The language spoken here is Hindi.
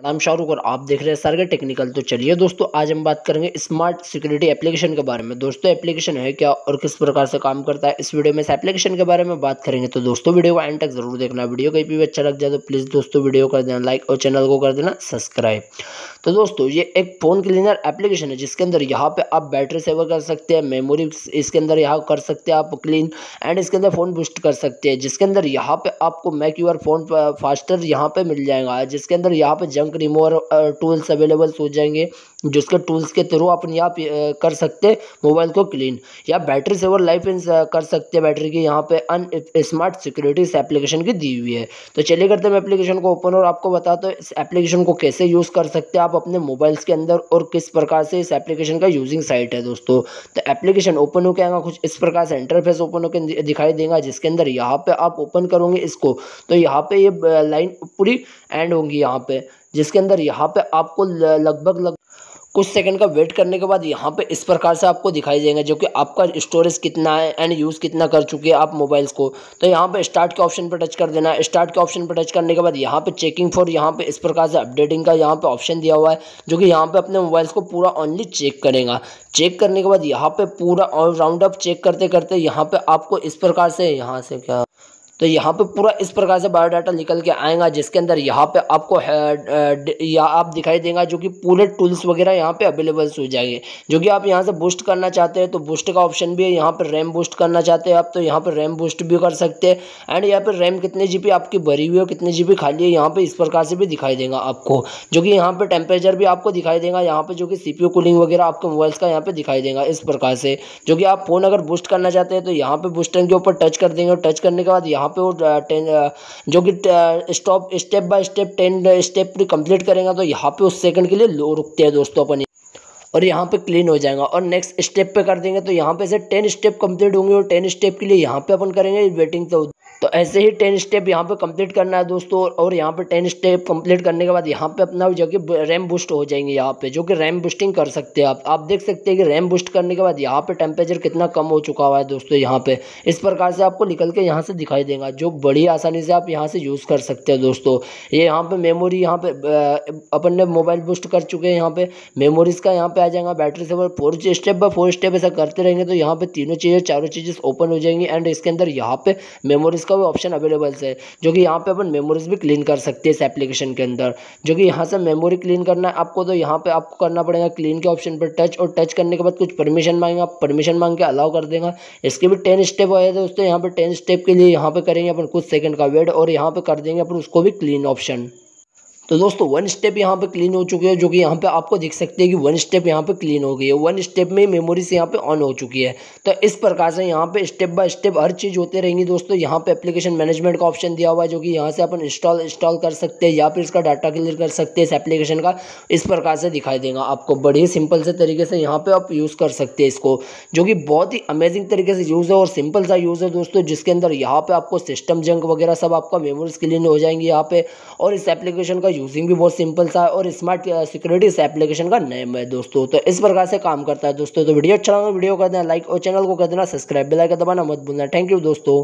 प्रणाम शाहरुख और आप देख रहे हैं सारे टेक्निकल तो चलिए दोस्तों आज हम बात करेंगे स्मार्ट सिक्योरिटी एप्लीकेशन के बारे में दोस्तों एप्लीकेशन है क्या और किस प्रकार से काम करता है इस वीडियो में इस एप्लीकेशन के बारे में बात करेंगे तो दोस्तों वीडियो को एंड तक जरूर देखना वीडियो कहीं भी अच्छा लग जाए तो प्लीज़ दोस्तों वीडियो कर देना लाइक और चैनल को कर देना सब्सक्राइब तो दोस्तों ये एक फ़ोन क्लीनर एप्लीकेशन है जिसके अंदर यहाँ पर आप बैटरी सेवर कर सकते हैं मेमोरी इसके अंदर यहाँ कर सकते हैं आप क्लीन एंड इसके अंदर फ़ोन बूस्ट कर सकते हैं जिसके अंदर यहाँ पर आपको मैक यूर फ़ोन फास्टर यहाँ पर मिल जाएगा जिसके अंदर यहाँ पर जंग के रिमोवर टूल्स अवेलेबल हो जाएंगे जिसके टूल्स के थ्रू अपन यहाँ कर सकते मोबाइल को क्लीन या बैटरी सेवर लाइफ कर सकते हैं बैटरी की यहाँ पे अन स्मार्ट सिक्योरिटी एप्लीकेशन की दी हुई है तो चलिए करते हैं एप्लीकेशन को ओपन और आपको बताते हैं इस एप्लीकेशन को कैसे यूज़ कर सकते हैं आप अपने मोबाइल्स के अंदर और किस प्रकार से इस एप्लीकेशन का यूजिंग साइट है दोस्तों तो एप्लीकेशन ओपन हो क्या कुछ इस प्रकार से इंटरफेस ओपन होकर दिखाई देगा जिसके अंदर यहाँ पर आप ओपन करोगे इसको तो यहाँ पर ये लाइन uh, पूरी एंड होंगी यहाँ पर जिसके अंदर यहाँ पे आपको लगभग लग कुछ सेकंड का वेट करने के बाद यहाँ पे इस प्रकार से आपको दिखाई देंगे जो कि आपका स्टोरेज कितना है एंड यूज़ कितना कर चुके हैं आप मोबाइल्स को तो यहाँ पे स्टार्ट के ऑप्शन पर टच कर देना है स्टार्ट के ऑप्शन पर टच करने के बाद यहाँ पे चेकिंग फॉर यहाँ पे इस प्रकार से अपडेटिंग का यहाँ पे ऑप्शन दिया हुआ है जो कि यहाँ पर अपने मोबाइल्स को पूरा ऑनली चेक करेगा चेक करने के बाद यहाँ पर पूरा ऑल राउंड अप चेक करते करते यहाँ पे आपको इस प्रकार से यहाँ से क्या तो यहाँ पे पूरा इस प्रकार से बायोडाटा निकल के आएगा जिसके अंदर यहाँ पे आपको या आप दिखाई देगा जो कि पूरे टूल्स वगैरह यहाँ पे अवेलेबल्स हो जाएंगे जो कि आप यहाँ से बूस्ट करना चाहते हैं तो बूस्ट का ऑप्शन भी है यहाँ पर रैम बूस्ट करना चाहते हैं आप तो यहाँ पर रैम बूस्ट भी कर सकते हैं एंड यहाँ पर रैम कितने जी आपकी भरी हुई है कितने जी खाली है यहाँ पर इस प्रकार से भी दिखाई देगा आपको जो कि यहाँ पर टेम्परेचर भी आपको दिखाई देगा यहाँ पर जो कि सी कूलिंग वगैरह आपके मोबाइल्स का यहाँ पर दिखाई देगा इस प्रकार से जो कि आप फ़ोन अगर बूस्ट करना चाहते हैं तो यहाँ पर बूस्टर के ऊपर टच कर देंगे और टच करने के बाद यहाँ वहाँ पे वो टेन जो कि stop step by step ten step complete करेंगे तो यहाँ पे उस सेकंड के लिए लो रुकते हैं दोस्तों अपन और यहाँ पे क्लीन हो जाएगा और नेक्स्ट स्टेप पे कर देंगे तो यहाँ पे से टेन स्टेप कंप्लीट होंगे और टेन स्टेप के लिए यहाँ पे अपन करेंगे वेटिंग तो तो ऐसे ही टेन स्टेप यहाँ पे कंप्लीट करना है दोस्तों और यहाँ पे टेन स्टेप कंप्लीट करने के बाद यहाँ पे अपना जो कि रैम बूस्ट हो जाएंगे यहाँ पे जो कि रैम बूस्टिंग कर सकते हैं आप आप देख सकते हैं कि रैम बूस्ट करने के बाद यहाँ पे टेम्परेचर कितना कम हो चुका हुआ है दोस्तों यहाँ पे इस प्रकार से आपको निकल के यहाँ से दिखाई देगा जो बड़ी आसानी से आप यहाँ से यूज़ कर सकते हैं दोस्तों ये यहाँ पर मेमोरी यहाँ पे अपन ने मोबाइल बूस्ट कर चुके हैं यहाँ पे मेमोरीज़ का यहाँ पे पे आ जाएगा battery saver four step by four step ऐसा करते रहेंगे तो यहाँ पे तीनों चीज़ें चारों चीज़ें ओपन हो जाएंगी एंड इसके अंदर यहाँ पे मेमोरीज का भी ऑप्शन अवेलेबल है जो कि यहाँ पे अपन मेमोरीज भी क्लीन कर सकते हैं इस एप्लीकेशन के अंदर जो कि यहाँ से मेमोरी क्लीन करना है आपको तो यहाँ पे आपको करना पड़ेगा क्लीन के ऑप्शन पर टच और टच करने के बाद कुछ परमिशन मांगेंगे आप परमिशन मांग के अलाउ कर देगा इसके भी टेन स्टेप आए थे दोस्तों यहाँ पर टेन स्टेप के लिए यहाँ पर करेंगे अपन कुछ सेकेंड का वेट और यहाँ पर कर देंगे अपन उसको भी क्लीन ऑप्शन तो दोस्तों वन स्टेप यहाँ पे क्लीन हो चुकी है जो कि यहाँ पे आपको देख सकते हैं कि वन स्टेप यहाँ पे क्लीन हो गई है वन स्टेप में मेमोरीज यहाँ पे ऑन हो चुकी है तो इस प्रकार से यहाँ पे स्टेप बाय स्टेप हर चीज़ होते रहेंगी दोस्तों यहाँ पे एप्लीकेशन मैनेजमेंट का ऑप्शन दिया हुआ है जो कि यहाँ से अपन इंस्टॉल इंस्टॉल कर सकते हैं या फिर इसका डाटा क्लियर कर सकते हैं इस एप्लीकेशन का इस प्रकार से दिखाई देगा आपको बड़े सिंपल से तरीके से यहाँ पर आप यूज़ कर सकते हैं इसको जो कि बहुत ही अमेजिंग तरीके से यूज़ है और सिंपल सा यूज़ है दोस्तों जिसके अंदर यहाँ पर आपको सिस्टम जंक वगैरह सब आपका मेमोरीज क्लीन हो जाएंगी यहाँ पर और इस एप्लीकेशन का यूजिंग भी बहुत सिंपल सा और स्मार्ट सिक्योरिटी इस एप्लीकेशन का नेम है दोस्तों तो इस प्रकार से काम करता है दोस्तों तो वीडियो अच्छा लगा तो वीडियो कर देना लाइक और चैनल को कर देना सब्सक्राइब भी लाइक दबाना मत भूलना थैंक यू दोस्तों